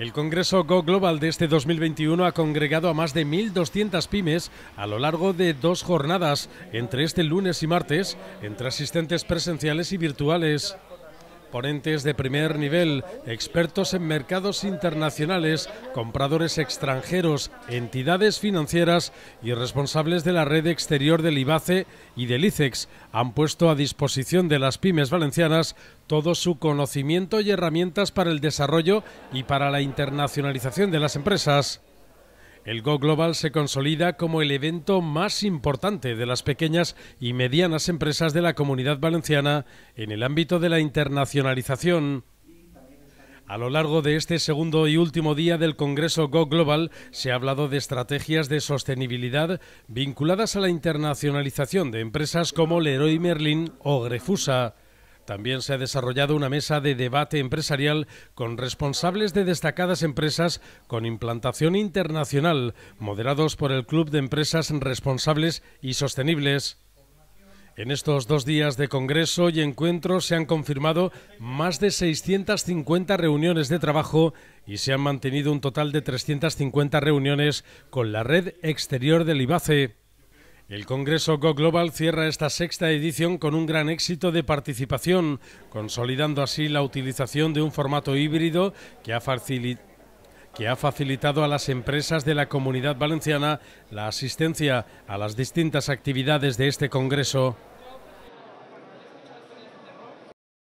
El Congreso Go Global de este 2021 ha congregado a más de 1.200 pymes a lo largo de dos jornadas, entre este lunes y martes, entre asistentes presenciales y virtuales ponentes de primer nivel, expertos en mercados internacionales, compradores extranjeros, entidades financieras y responsables de la red exterior del IBACE y del ICEX han puesto a disposición de las pymes valencianas todo su conocimiento y herramientas para el desarrollo y para la internacionalización de las empresas. El Go Global se consolida como el evento más importante de las pequeñas y medianas empresas de la comunidad valenciana en el ámbito de la internacionalización. A lo largo de este segundo y último día del Congreso Go Global se ha hablado de estrategias de sostenibilidad vinculadas a la internacionalización de empresas como Leroy Merlin o Grefusa. También se ha desarrollado una mesa de debate empresarial con responsables de destacadas empresas con implantación internacional, moderados por el Club de Empresas Responsables y Sostenibles. En estos dos días de congreso y encuentro se han confirmado más de 650 reuniones de trabajo y se han mantenido un total de 350 reuniones con la red exterior del IBACE. El Congreso Go Global cierra esta sexta edición con un gran éxito de participación, consolidando así la utilización de un formato híbrido que ha facilitado a las empresas de la comunidad valenciana la asistencia a las distintas actividades de este Congreso.